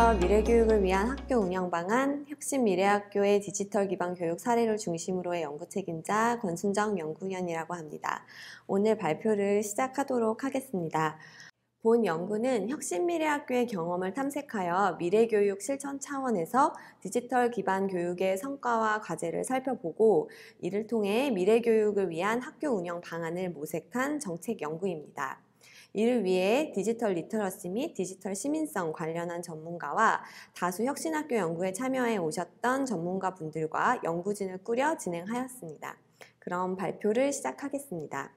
안녕하세요. 미래교육을 위한 학교 운영 방안 혁신 미래학교의 디지털 기반 교육 사례를 중심으로 의 연구 책임자 권순정 연구위원이라고 합니다. 오늘 발표를 시작하도록 하겠습니다. 본 연구는 혁신 미래학교의 경험을 탐색하여 미래교육 실천 차원에서 디지털 기반 교육의 성과와 과제를 살펴보고 이를 통해 미래교육을 위한 학교 운영 방안을 모색한 정책 연구입니다. 이를 위해 디지털 리터러시 및 디지털 시민성 관련한 전문가와 다수 혁신학교 연구에 참여해 오셨던 전문가분들과 연구진을 꾸려 진행하였습니다. 그럼 발표를 시작하겠습니다.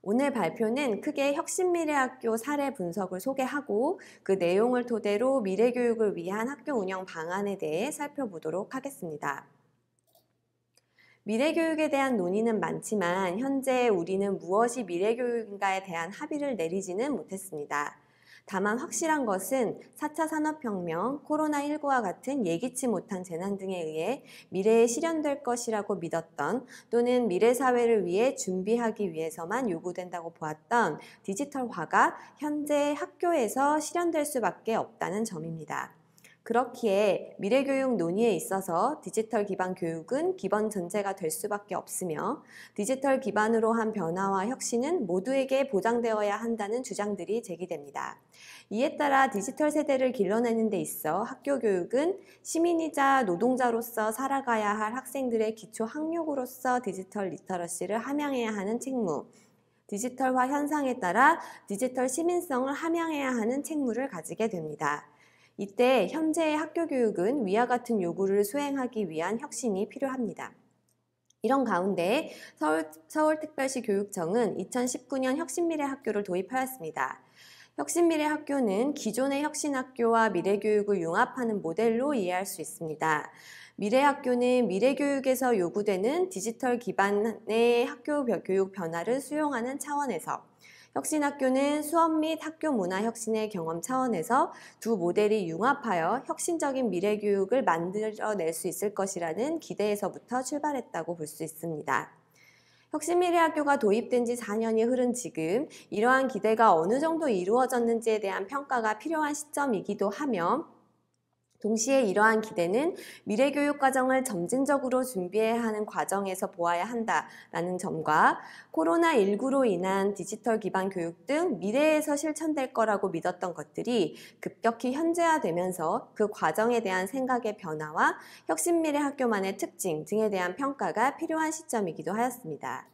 오늘 발표는 크게 혁신미래학교 사례 분석을 소개하고 그 내용을 토대로 미래교육을 위한 학교 운영 방안에 대해 살펴보도록 하겠습니다. 미래교육에 대한 논의는 많지만 현재 우리는 무엇이 미래교육인가에 대한 합의를 내리지는 못했습니다. 다만 확실한 것은 4차 산업혁명, 코로나19와 같은 예기치 못한 재난 등에 의해 미래에 실현될 것이라고 믿었던 또는 미래 사회를 위해 준비하기 위해서만 요구된다고 보았던 디지털화가 현재 학교에서 실현될 수밖에 없다는 점입니다. 그렇기에 미래교육 논의에 있어서 디지털 기반 교육은 기본 전제가 될 수밖에 없으며 디지털 기반으로 한 변화와 혁신은 모두에게 보장되어야 한다는 주장들이 제기됩니다. 이에 따라 디지털 세대를 길러내는 데 있어 학교 교육은 시민이자 노동자로서 살아가야 할 학생들의 기초 학력으로서 디지털 리터러시를 함양해야 하는 책무, 디지털화 현상에 따라 디지털 시민성을 함양해야 하는 책무를 가지게 됩니다. 이때 현재의 학교 교육은 위와 같은 요구를 수행하기 위한 혁신이 필요합니다. 이런 가운데 서울, 특별시 교육청은 2019년 혁신미래 학교를 도입하였습니다. 혁신미래 학교는 기존의 혁신학교와 미래교육을 융합하는 모델로 이해할 수 있습니다. 미래학교는 미래교육에서 요구되는 디지털 기반의 학교 교육 변화를 수용하는 차원에서 혁신학교는 수업 및 학교 문화 혁신의 경험 차원에서 두 모델이 융합하여 혁신적인 미래 교육을 만들어낼 수 있을 것이라는 기대에서부터 출발했다고 볼 수 있습니다. 혁신미래학교가 도입된 지 4년이 흐른 지금 이러한 기대가 어느 정도 이루어졌는지에 대한 평가가 필요한 시점이기도 하며 동시에 이러한 기대는 미래 교육 과정을 점진적으로 준비해야 하는 과정에서 보아야 한다라는 점과 코로나19로 인한 디지털 기반 교육 등 미래에서 실천될 거라고 믿었던 것들이 급격히 현재화되면서 그 과정에 대한 생각의 변화와 혁신 미래 학교만의 특징 등에 대한 평가가 필요한 시점이기도 하였습니다.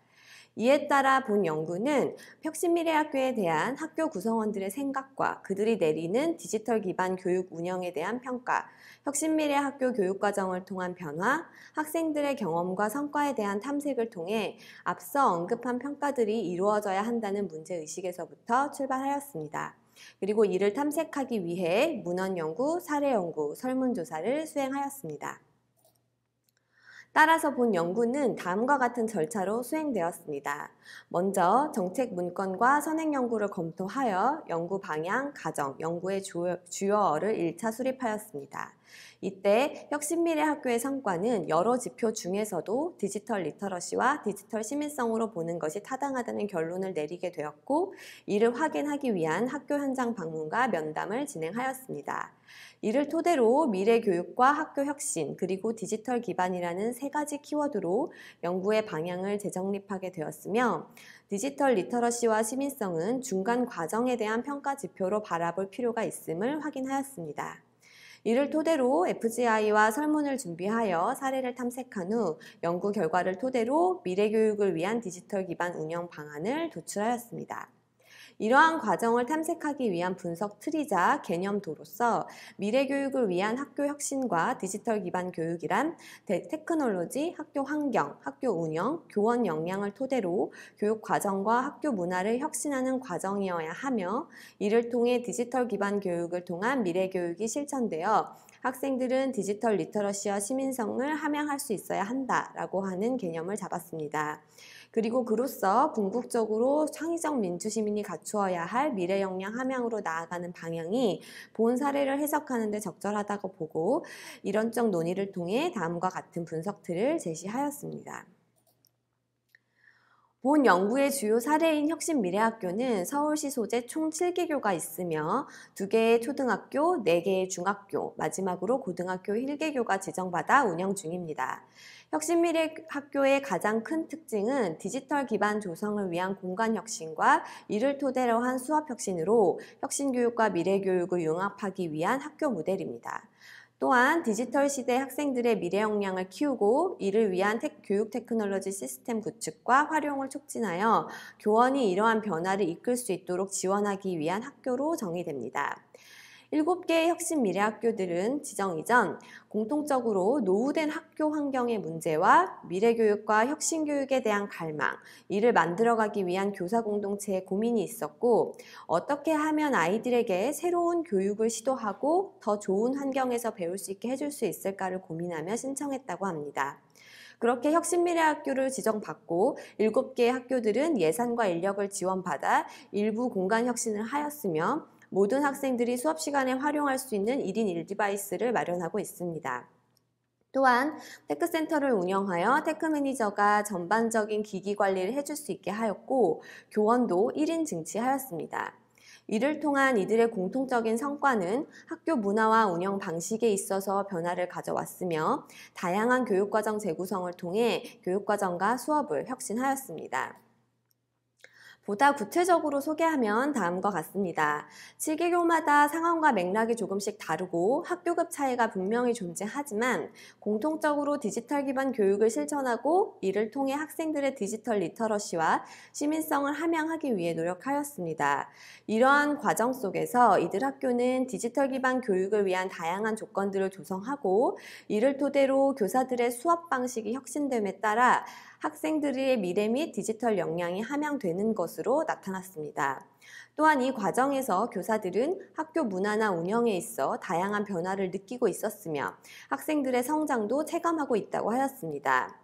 이에 따라 본 연구는 혁신미래학교에 대한 학교 구성원들의 생각과 그들이 내리는 디지털 기반 교육 운영에 대한 평가, 혁신미래학교 교육과정을 통한 변화, 학생들의 경험과 성과에 대한 탐색을 통해 앞서 언급한 평가들이 이루어져야 한다는 문제의식에서부터 출발하였습니다. 그리고 이를 탐색하기 위해 문헌연구, 사례연구, 설문조사를 수행하였습니다. 따라서 본 연구는 다음과 같은 절차로 수행되었습니다. 먼저 정책 문건과 선행 연구를 검토하여 연구 방향, 가정, 연구의 주어를 요요주 1차 수립하였습니다. 이때 혁신미래 학교의 성과는 여러 지표 중에서도 디지털 리터러시와 디지털 시민성으로 보는 것이 타당하다는 결론을 내리게 되었고 이를 확인하기 위한 학교 현장 방문과 면담을 진행하였습니다. 이를 토대로 미래 교육과 학교 혁신 그리고 디지털 기반이라는 세 가지 키워드로 연구의 방향을 재정립하게 되었으며 디지털 리터러시와 시민성은 중간 과정에 대한 평가 지표로 바라볼 필요가 있음을 확인하였습니다. 이를 토대로 FGI와 설문을 준비하여 사례를 탐색한 후 연구 결과를 토대로 미래 교육을 위한 디지털 기반 운영 방안을 도출하였습니다. 이러한 과정을 탐색하기 위한 분석 틀이자 개념도로서 미래 교육을 위한 학교 혁신과 디지털 기반 교육이란 테크놀로지, 학교 환경, 학교 운영, 교원 역량을 토대로 교육 과정과 학교 문화를 혁신하는 과정이어야 하며 이를 통해 디지털 기반 교육을 통한 미래 교육이 실천되어 학생들은 디지털 리터러시와 시민성을 함양할 수 있어야 한다라고 하는 개념을 잡았습니다. 그리고 그로써 궁극적으로 창의적 민주시민이 갖추어야 할 미래 역량 함양으로 나아가는 방향이 본 사례를 해석하는 데 적절하다고 보고 이런쪽 논의를 통해 다음과 같은 분석들을 제시하였습니다. 본 연구의 주요 사례인 혁신미래학교는 서울시 소재 총 7개교가 있으며 2개의 초등학교, 4개의 중학교, 마지막으로 고등학교 1개교가 지정받아 운영 중입니다. 혁신미래학교의 가장 큰 특징은 디지털 기반 조성을 위한 공간 혁신과 이를 토대로 한 수업 혁신으로 혁신교육과 미래교육을 융합하기 위한 학교 모델입니다. 또한 디지털 시대 학생들의 미래 역량을 키우고 이를 위한 테, 교육 테크놀로지 시스템 구축과 활용을 촉진하여 교원이 이러한 변화를 이끌 수 있도록 지원하기 위한 학교로 정의됩니다. 7개의 혁신 미래학교들은 지정 이전 공통적으로 노후된 학교 환경의 문제와 미래교육과 혁신교육에 대한 갈망, 이를 만들어가기 위한 교사 공동체의 고민이 있었고 어떻게 하면 아이들에게 새로운 교육을 시도하고 더 좋은 환경에서 배울 수 있게 해줄 수 있을까를 고민하며 신청했다고 합니다. 그렇게 혁신미래학교를 지정받고 7개의 학교들은 예산과 인력을 지원받아 일부 공간 혁신을 하였으며 모든 학생들이 수업 시간에 활용할 수 있는 1인 1 디바이스를 마련하고 있습니다. 또한 테크센터를 운영하여 테크 매니저가 전반적인 기기 관리를 해줄 수 있게 하였고 교원도 1인 증치하였습니다. 이를 통한 이들의 공통적인 성과는 학교 문화와 운영 방식에 있어서 변화를 가져왔으며 다양한 교육과정 재구성을 통해 교육과정과 수업을 혁신하였습니다. 보다 구체적으로 소개하면 다음과 같습니다. 7개교마다 상황과 맥락이 조금씩 다르고 학교급 차이가 분명히 존재하지만 공통적으로 디지털 기반 교육을 실천하고 이를 통해 학생들의 디지털 리터러시와 시민성을 함양하기 위해 노력하였습니다. 이러한 과정 속에서 이들 학교는 디지털 기반 교육을 위한 다양한 조건들을 조성하고 이를 토대로 교사들의 수업 방식이 혁신됨에 따라 학생들의 미래 및 디지털 역량이 함양되는 것으로 나타났습니다. 또한 이 과정에서 교사들은 학교 문화나 운영에 있어 다양한 변화를 느끼고 있었으며 학생들의 성장도 체감하고 있다고 하였습니다.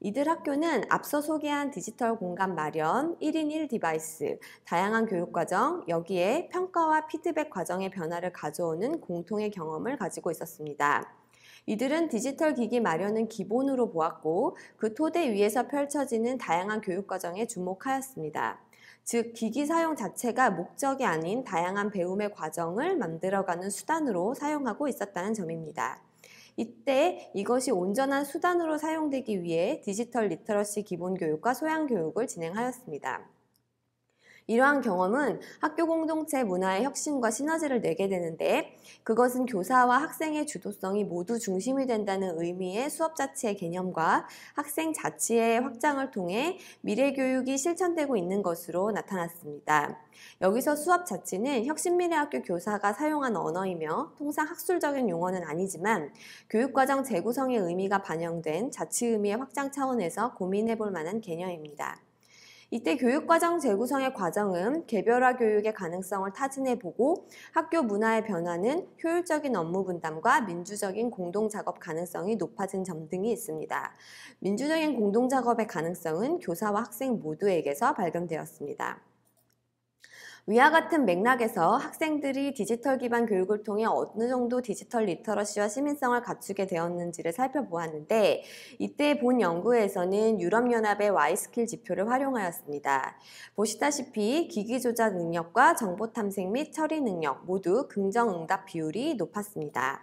이들 학교는 앞서 소개한 디지털 공간 마련, 1인 1 디바이스, 다양한 교육과정, 여기에 평가와 피드백 과정의 변화를 가져오는 공통의 경험을 가지고 있었습니다. 이들은 디지털 기기 마련은 기본으로 보았고 그 토대 위에서 펼쳐지는 다양한 교육 과정에 주목하였습니다. 즉 기기 사용 자체가 목적이 아닌 다양한 배움의 과정을 만들어가는 수단으로 사용하고 있었다는 점입니다. 이때 이것이 온전한 수단으로 사용되기 위해 디지털 리터러시 기본교육과 소양교육을 진행하였습니다. 이러한 경험은 학교 공동체 문화의 혁신과 시너지를 내게 되는데 그것은 교사와 학생의 주도성이 모두 중심이 된다는 의미의 수업 자치의 개념과 학생 자치의 확장을 통해 미래 교육이 실천되고 있는 것으로 나타났습니다. 여기서 수업 자치는 혁신 미래 학교 교사가 사용한 언어이며 통상 학술적인 용어는 아니지만 교육과정 재구성의 의미가 반영된 자치 의미의 확장 차원에서 고민해 볼 만한 개념입니다. 이때 교육과정 재구성의 과정은 개별화 교육의 가능성을 타진해보고 학교 문화의 변화는 효율적인 업무 분담과 민주적인 공동작업 가능성이 높아진 점 등이 있습니다. 민주적인 공동작업의 가능성은 교사와 학생 모두에게서 발견되었습니다. 위와 같은 맥락에서 학생들이 디지털 기반 교육을 통해 어느 정도 디지털 리터러시와 시민성을 갖추게 되었는지를 살펴보았는데 이때 본 연구에서는 유럽연합의 Y스킬 지표를 활용하였습니다. 보시다시피 기기 조작 능력과 정보 탐색 및 처리 능력 모두 긍정 응답 비율이 높았습니다.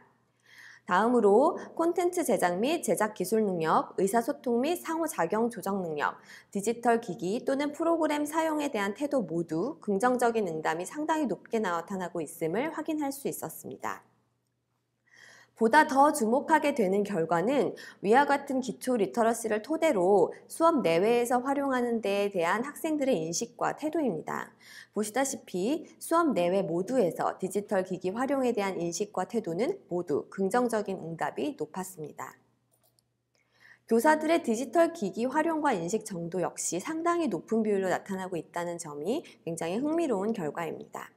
다음으로 콘텐츠 제작 및 제작 기술 능력, 의사소통 및 상호작용 조정 능력, 디지털 기기 또는 프로그램 사용에 대한 태도 모두 긍정적인 응답이 상당히 높게 나타나고 있음을 확인할 수 있었습니다. 보다 더 주목하게 되는 결과는 위와 같은 기초 리터러시를 토대로 수업 내외에서 활용하는 데에 대한 학생들의 인식과 태도입니다. 보시다시피 수업 내외 모두에서 디지털 기기 활용에 대한 인식과 태도는 모두 긍정적인 응답이 높았습니다. 교사들의 디지털 기기 활용과 인식 정도 역시 상당히 높은 비율로 나타나고 있다는 점이 굉장히 흥미로운 결과입니다.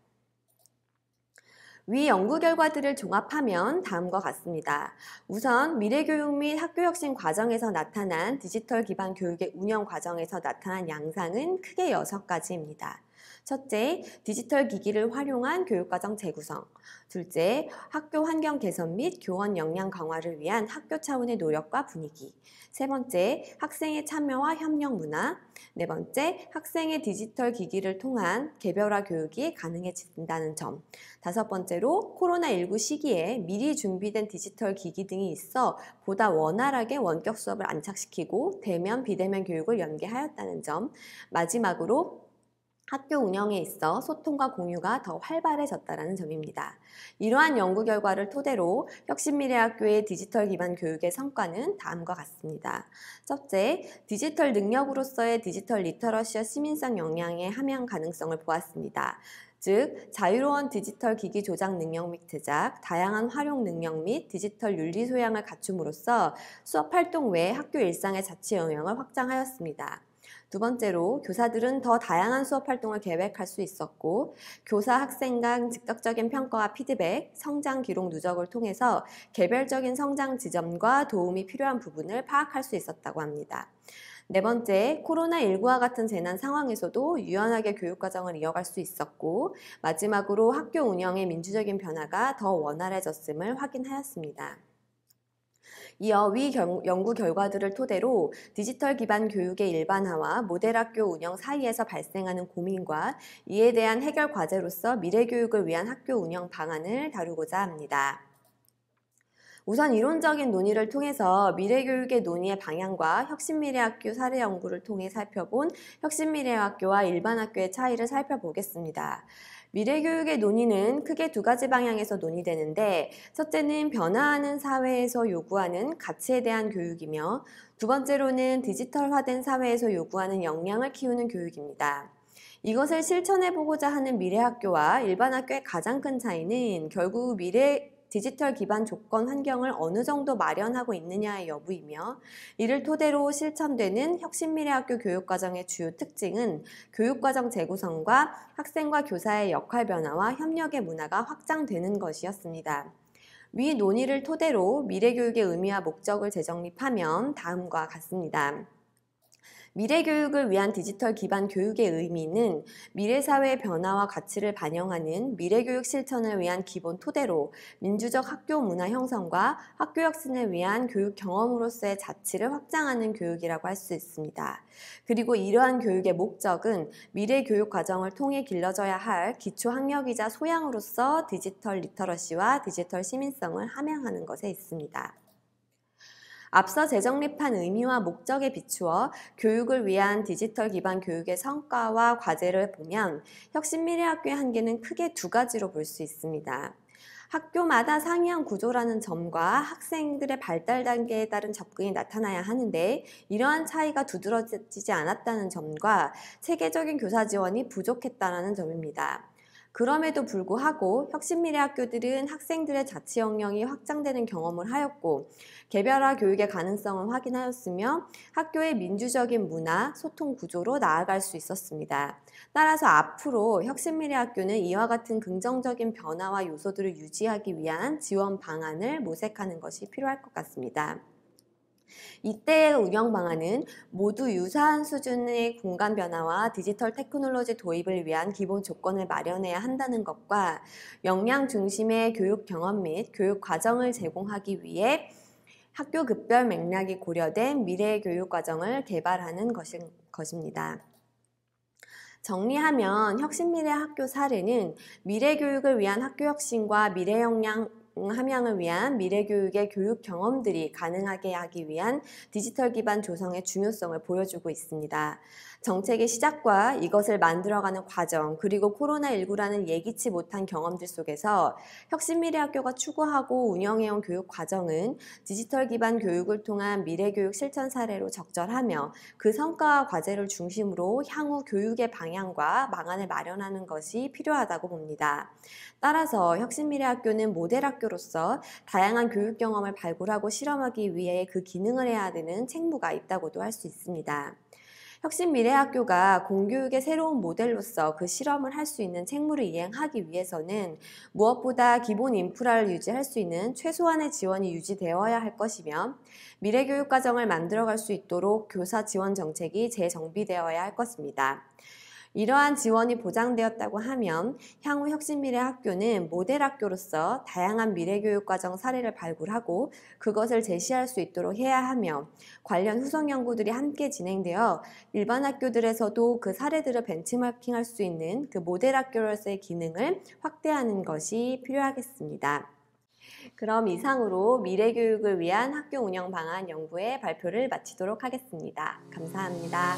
위 연구 결과들을 종합하면 다음과 같습니다. 우선 미래교육 및 학교혁신 과정에서 나타난 디지털 기반 교육의 운영 과정에서 나타난 양상은 크게 6가지입니다. 첫째, 디지털 기기를 활용한 교육과정 재구성. 둘째, 학교 환경 개선 및 교원 역량 강화를 위한 학교 차원의 노력과 분위기. 세 번째, 학생의 참여와 협력 문화. 네 번째, 학생의 디지털 기기를 통한 개별화 교육이 가능해진다는 점. 다섯 번째로, 코로나19 시기에 미리 준비된 디지털 기기 등이 있어 보다 원활하게 원격 수업을 안착시키고 대면, 비대면 교육을 연계하였다는 점. 마지막으로, 학교 운영에 있어 소통과 공유가 더 활발해졌다는 점입니다. 이러한 연구 결과를 토대로 혁신미래학교의 디지털 기반 교육의 성과는 다음과 같습니다. 첫째, 디지털 능력으로서의 디지털 리터러시와 시민성 역량의 함양 가능성을 보았습니다. 즉, 자유로운 디지털 기기 조작 능력 및 제작, 다양한 활용 능력 및 디지털 윤리 소양을 갖춤으로써 수업 활동 외 학교 일상의 자체영향을 확장하였습니다. 두 번째로 교사들은 더 다양한 수업 활동을 계획할 수 있었고 교사 학생 간 직접적인 평가와 피드백, 성장 기록 누적을 통해서 개별적인 성장 지점과 도움이 필요한 부분을 파악할 수 있었다고 합니다. 네 번째, 코로나19와 같은 재난 상황에서도 유연하게 교육과정을 이어갈 수 있었고 마지막으로 학교 운영의 민주적인 변화가 더 원활해졌음을 확인하였습니다. 이어 위 연구 결과들을 토대로 디지털 기반 교육의 일반화와 모델 학교 운영 사이에서 발생하는 고민과 이에 대한 해결 과제로서 미래 교육을 위한 학교 운영 방안을 다루고자 합니다. 우선 이론적인 논의를 통해서 미래교육의 논의의 방향과 혁신미래학교 사례 연구를 통해 살펴본 혁신미래학교와 일반학교의 차이를 살펴보겠습니다. 미래교육의 논의는 크게 두 가지 방향에서 논의되는데 첫째는 변화하는 사회에서 요구하는 가치에 대한 교육이며 두 번째로는 디지털화된 사회에서 요구하는 역량을 키우는 교육입니다. 이것을 실천해보고자 하는 미래학교와 일반학교의 가장 큰 차이는 결국 미래 디지털 기반 조건 환경을 어느 정도 마련하고 있느냐의 여부이며 이를 토대로 실천되는 혁신미래학교 교육과정의 주요 특징은 교육과정 재구성과 학생과 교사의 역할 변화와 협력의 문화가 확장되는 것이었습니다. 위 논의를 토대로 미래교육의 의미와 목적을 재정립하면 다음과 같습니다. 미래 교육을 위한 디지털 기반 교육의 의미는 미래 사회의 변화와 가치를 반영하는 미래 교육 실천을 위한 기본 토대로 민주적 학교 문화 형성과 학교 혁신을 위한 교육 경험으로서의 자치를 확장하는 교육이라고 할 수 있습니다. 그리고 이러한 교육의 목적은 미래 교육 과정을 통해 길러져야 할 기초 학력이자 소양으로서 디지털 리터러시와 디지털 시민성을 함양하는 것에 있습니다. 앞서 재정립한 의미와 목적에 비추어 교육을 위한 디지털 기반 교육의 성과와 과제를 보면 혁신 미래학교의 한계는 크게 두 가지로 볼 수 있습니다. 학교마다 상이한 구조라는 점과 학생들의 발달 단계에 따른 접근이 나타나야 하는데 이러한 차이가 두드러지지 않았다는 점과 체계적인 교사 지원이 부족했다는 점입니다. 그럼에도 불구하고 혁신미래학교들은 학생들의 자치 역량이 확장되는 경험을 하였고 개별화 교육의 가능성을 확인하였으며 학교의 민주적인 문화, 소통 구조로 나아갈 수 있었습니다. 따라서 앞으로 혁신미래학교는 이와 같은 긍정적인 변화와 요소들을 유지하기 위한 지원 방안을 모색하는 것이 필요할 것 같습니다. 이때의 운영 방안은 모두 유사한 수준의 공간 변화와 디지털 테크놀로지 도입을 위한 기본 조건을 마련해야 한다는 것과 역량 중심의 교육 경험 및 교육 과정을 제공하기 위해 학교 급별 맥락이 고려된 미래 교육 과정을 개발하는 것인, 것입니다. 정리하면 혁신미래 학교 사례는 미래 교육을 위한 학교 혁신과 미래 역량 함양을 위한 미래교육의 교육 경험들이 가능하게 하기 위한 디지털 기반 조성의 중요성을 보여주고 있습니다. 정책의 시작과 이것을 만들어가는 과정, 그리고 코로나19라는 예기치 못한 경험들 속에서 혁신미래학교가 추구하고 운영해온 교육 과정은 디지털 기반 교육을 통한 미래교육 실천 사례로 적절하며 그 성과와 과제를 중심으로 향후 교육의 방향과 망안을 마련하는 것이 필요하다고 봅니다. 따라서 혁신미래학교는 모델학교 학교로서 다양한 교육 경험을 발굴하고 실험하기 위해 그 기능을 해야 되는 책무가 있다고도 할 수 있습니다. 혁신미래학교가 공교육의 새로운 모델로서 그 실험을 할 수 있는 책무를 이행하기 위해서는 무엇보다 기본 인프라를 유지할 수 있는 최소한의 지원이 유지되어야 할 것이며 미래교육 과정을 만들어갈 수 있도록 교사 지원 정책이 재정비되어야 할 것입니다. 이러한 지원이 보장되었다고 하면 향후 혁신미래 학교는 모델 학교로서 다양한 미래교육과정 사례를 발굴하고 그것을 제시할 수 있도록 해야 하며 관련 후속 연구들이 함께 진행되어 일반 학교들에서도 그 사례들을 벤치마킹할 수 있는 그 모델 학교로서의 기능을 확대하는 것이 필요하겠습니다. 그럼 이상으로 미래교육을 위한 학교 운영 방안 연구의 발표를 마치도록 하겠습니다. 감사합니다.